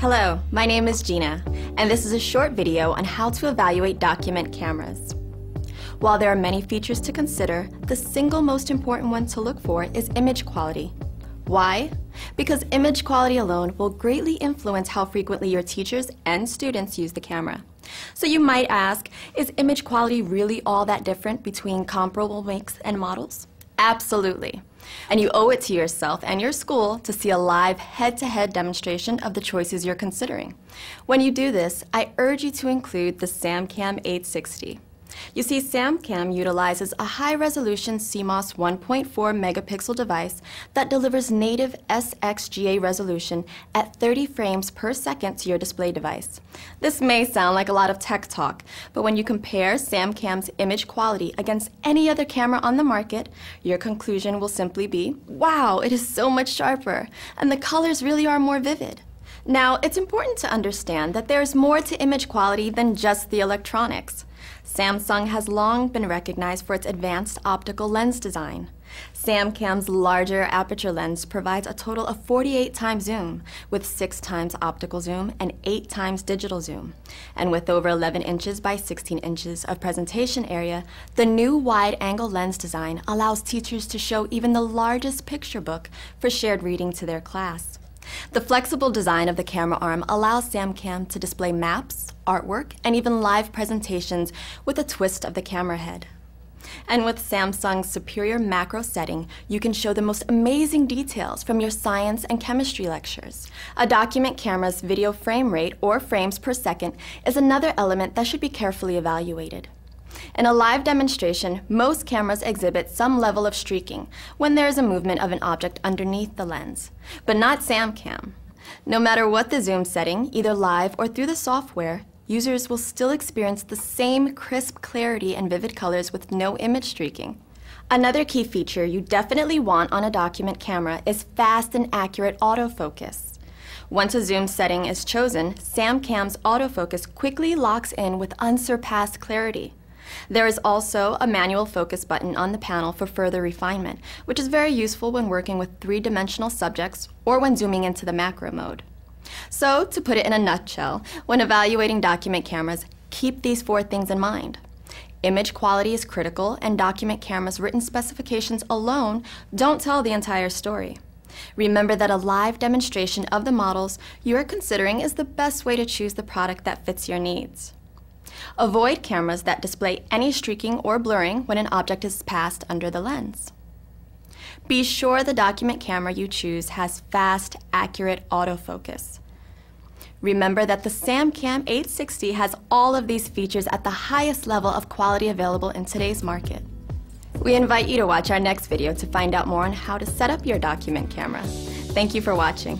Hello, my name is Gina, and this is a short video on how to evaluate document cameras. While there are many features to consider, the single most important one to look for is image quality. Why? Because image quality alone will greatly influence how frequently your teachers and students use the camera. So you might ask, is image quality really all that different between comparable makes and models? Absolutely. And you owe it to yourself and your school to see a live head-to-head -head demonstration of the choices you're considering. When you do this, I urge you to include the SAMCAM 860. You see, SamCam utilizes a high-resolution CMOS 1.4 megapixel device that delivers native SXGA resolution at 30 frames per second to your display device. This may sound like a lot of tech talk, but when you compare SamCam's image quality against any other camera on the market, your conclusion will simply be, wow, it is so much sharper, and the colors really are more vivid. Now, it's important to understand that there's more to image quality than just the electronics. Samsung has long been recognized for its advanced optical lens design. SamCam's larger aperture lens provides a total of 48 times zoom, with 6 times optical zoom and 8 times digital zoom. And with over 11 inches by 16 inches of presentation area, the new wide-angle lens design allows teachers to show even the largest picture book for shared reading to their class. The flexible design of the camera arm allows SamCam to display maps, artwork, and even live presentations with a twist of the camera head. And with Samsung's superior macro setting, you can show the most amazing details from your science and chemistry lectures. A document camera's video frame rate, or frames per second, is another element that should be carefully evaluated. In a live demonstration, most cameras exhibit some level of streaking when there is a movement of an object underneath the lens, but not SamCam. No matter what the zoom setting, either live or through the software, users will still experience the same crisp clarity and vivid colors with no image streaking. Another key feature you definitely want on a document camera is fast and accurate autofocus. Once a zoom setting is chosen, SamCam's autofocus quickly locks in with unsurpassed clarity. There is also a manual focus button on the panel for further refinement, which is very useful when working with three-dimensional subjects or when zooming into the macro mode. So, to put it in a nutshell, when evaluating document cameras, keep these four things in mind. Image quality is critical, and document cameras' written specifications alone don't tell the entire story. Remember that a live demonstration of the models you are considering is the best way to choose the product that fits your needs. Avoid cameras that display any streaking or blurring when an object is passed under the lens. Be sure the document camera you choose has fast, accurate autofocus. Remember that the SamCam 860 has all of these features at the highest level of quality available in today's market. We invite you to watch our next video to find out more on how to set up your document camera. Thank you for watching.